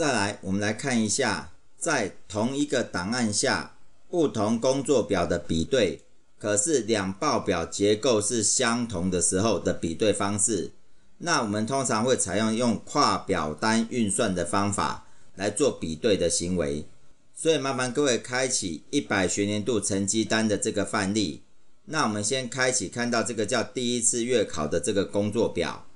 再来，我们来看一下在同一个档案下不同工作表的比对，可是两报表结构是相同的时候的比对方式。那我们通常会采用用跨表单运算的方法来做比对的行为。所以麻烦各位开启一百学年度成绩单的这个范例。那我们先开启看到这个叫第一次月考的这个工作表。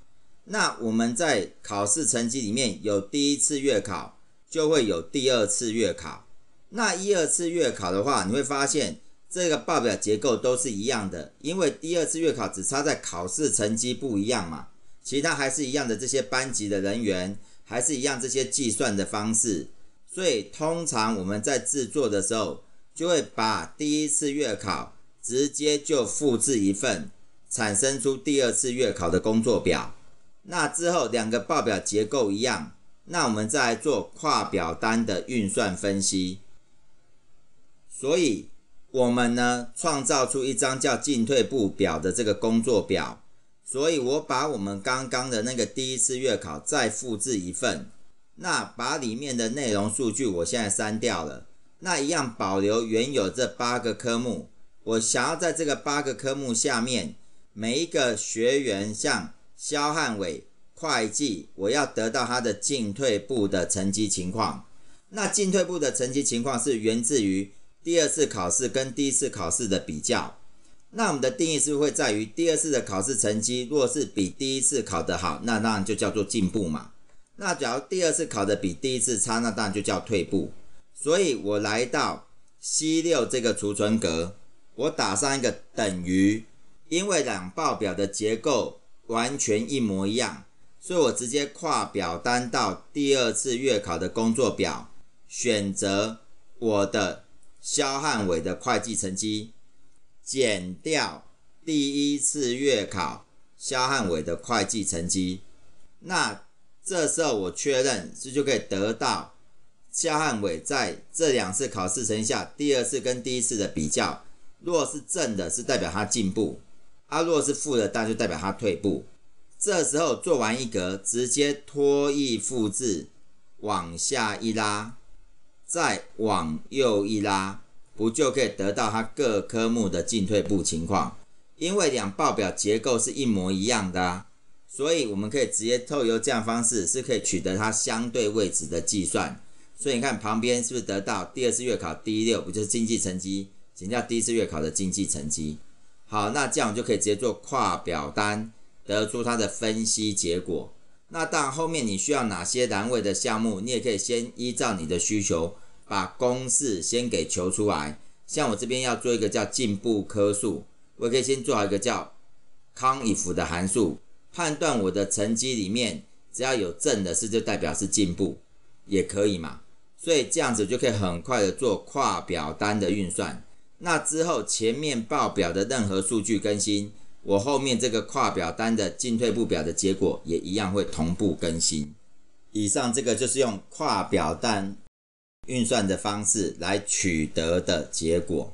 那我们在考试成绩里面有第一次月考，就会有第二次月考。那一二次月考的话，你会发现这个报表结构都是一样的，因为第二次月考只差在考试成绩不一样嘛，其他还是一样的这些班级的人员还是一样这些计算的方式。所以通常我们在制作的时候，就会把第一次月考直接就复制一份，产生出第二次月考的工作表。那之后，两个报表结构一样，那我们再来做跨表单的运算分析。所以，我们呢创造出一张叫进退步表的这个工作表。所以，我把我们刚刚的那个第一次月考再复制一份，那把里面的内容数据我现在删掉了，那一样保留原有这八个科目。我想要在这个八个科目下面，每一个学员像。肖汉伟，会计，我要得到他的进退步的成绩情况。那进退步的成绩情况是源自于第二次考试跟第一次考试的比较。那我们的定义是会在于第二次的考试成绩若是比第一次考得好，那当然就叫做进步嘛。那只要第二次考的比第一次差，那当然就叫退步。所以我来到 C 六这个储存格，我打上一个等于，因为两报表的结构。完全一模一样，所以我直接跨表单到第二次月考的工作表，选择我的肖汉伟的会计成绩，减掉第一次月考肖汉伟的会计成绩，那这时候我确认，是就可以得到肖汉伟在这两次考试成绩下，第二次跟第一次的比较，如果是正的，是代表他进步。啊，如果是负的大，就代表它退步。这时候做完一格，直接拖一复制，往下一拉，再往右一拉，不就可以得到它各科目的进退步情况？因为两报表结构是一模一样的，所以我们可以直接透过这样方式，是可以取得它相对位置的计算。所以你看旁边是不是得到第二次月考第一六，不就是经济成绩减掉第一次月考的经济成绩？好，那这样我就可以直接做跨表单，得出它的分析结果。那当然，后面你需要哪些单位的项目，你也可以先依照你的需求，把公式先给求出来。像我这边要做一个叫进步科数，我可以先做好一个叫康以夫的函数，判断我的成绩里面只要有正的是就代表是进步，也可以嘛。所以这样子就可以很快的做跨表单的运算。那之后，前面报表的任何数据更新，我后面这个跨表单的进退步表的结果也一样会同步更新。以上这个就是用跨表单运算的方式来取得的结果。